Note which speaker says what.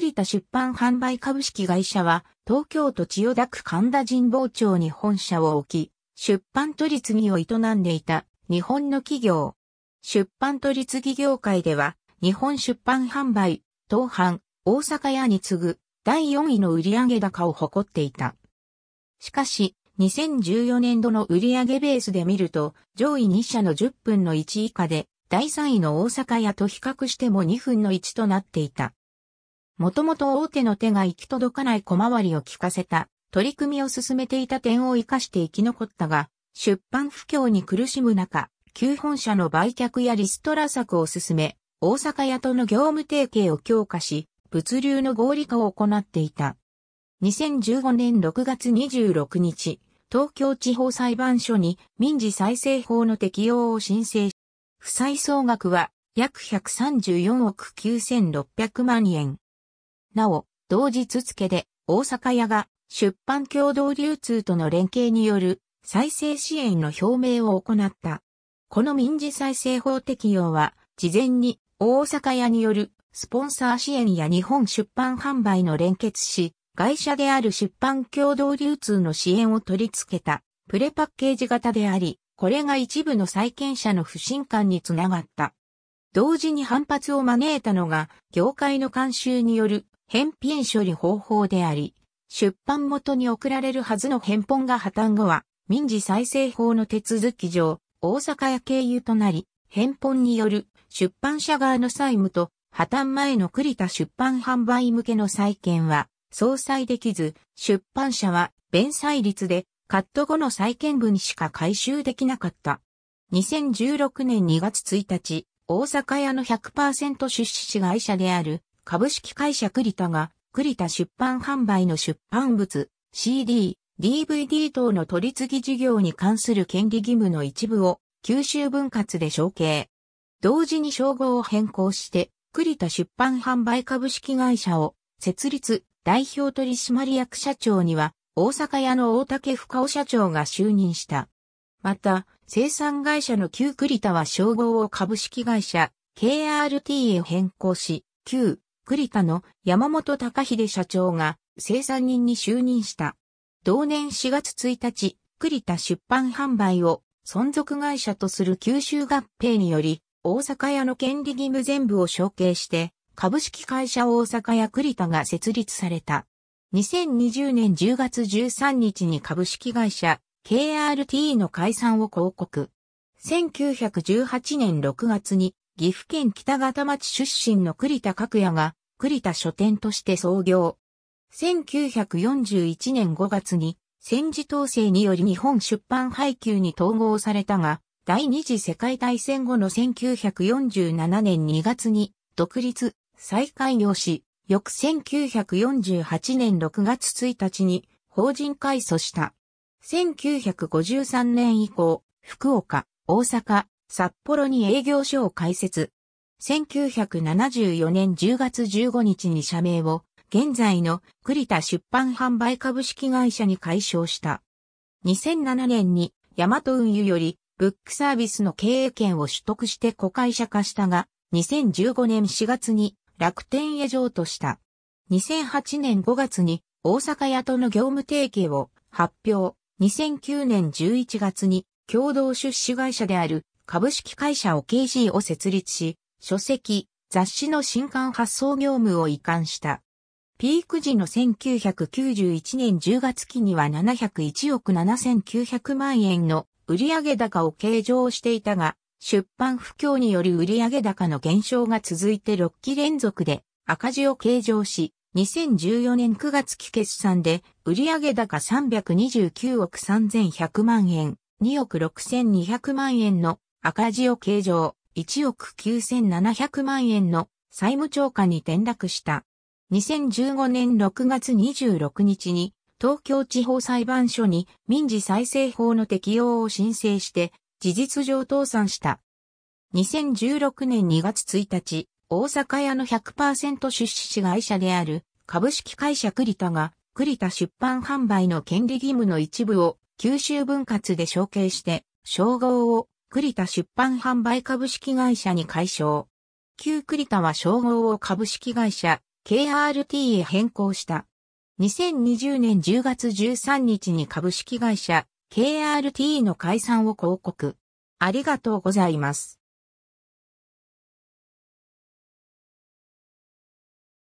Speaker 1: 栗田出版販売株式会社は、東京都千代田区神田神保町に本社を置き、出版取次を営んでいた日本の企業。出版取次業界では、日本出版販売、東販、大阪屋に次ぐ第4位の売上高を誇っていた。しかし、2014年度の売上ベースで見ると、上位2社の10分の1以下で、第3位の大阪屋と比較しても2分の1となっていた。もともと大手の手が行き届かない小回りを聞かせた取り組みを進めていた点を活かして生き残ったが、出版不況に苦しむ中、旧本社の売却やリストラ策を進め、大阪屋との業務提携を強化し、物流の合理化を行っていた。2015年6月26日、東京地方裁判所に民事再生法の適用を申請し、負債総額は約134億9600万円。なお、同日付で大阪屋が出版共同流通との連携による再生支援の表明を行った。この民事再生法適用は、事前に大阪屋によるスポンサー支援や日本出版販売の連結し、会社である出版共同流通の支援を取り付けたプレパッケージ型であり、これが一部の債権者の不信感につながった。同時に反発を招いたのが、業界の慣習による返品処理方法であり、出版元に送られるはずの返本が破綻後は、民事再生法の手続き上、大阪屋経由となり、返本による出版社側の債務と破綻前の栗田出版販売向けの債権は、相殺できず、出版社は弁済率でカット後の債権分しか回収できなかった。2016年2月1日、大阪屋の100%出資会社である株式会社栗田が、栗田出版販売の出版物、CD、DVD 等の取り次ぎ事業に関する権利義務の一部を、九州分割で承継。同時に称号を変更して、栗田出版販売株式会社を、設立、代表取締役社長には、大阪屋の大竹深尾社長が就任した。また、生産会社の旧栗田は称号を株式会社 KRT へ変更し、旧栗田の山本隆秀社長が生産人に就任した。同年4月1日、栗田出版販売を存続会社とする九州合併により、大阪屋の権利義務全部を承継して、株式会社大阪屋栗田が設立された。2020年10月13日に株式会社 KRT の解散を広告。1918年6月に岐阜県北方町出身の栗田角也が、栗田書店として創業。1941年5月に、戦時統制により日本出版配給に統合されたが、第二次世界大戦後の1947年2月に、独立、再開業し、翌1948年6月1日に法人改組した。1953年以降、福岡、大阪、札幌に営業所を開設。1974年10月15日に社名を現在の栗田出版販売株式会社に解消した。2007年にヤマト運輸よりブックサービスの経営権を取得して子会社化したが、2015年4月に楽天へ譲渡した。2008年5月に大阪屋との業務提携を発表。2009年11月に共同出資会社である株式会社 OKG を設立し、書籍、雑誌の新刊発送業務を移管した。ピーク時の1991年10月期には701億7900万円の売上高を計上していたが、出版不況による売上高の減少が続いて6期連続で赤字を計上し、2014年9月期決算で売上高329億3100万円、2億6200万円の赤字を計上、1億9700万円の債務超過に転落した。2015年6月26日に東京地方裁判所に民事再生法の適用を申請して事実上倒産した。2016年2月1日、大阪屋の100%出資し会社である株式会社栗田が栗田出版販売の権利義務の一部を九州分割で承継して称号をリ田出版販売株式会社に解消。旧リ田は称号を株式会社 KRT へ変更した。2020年10月13日に株式会社 KRT の解散を広告。ありがとうございます。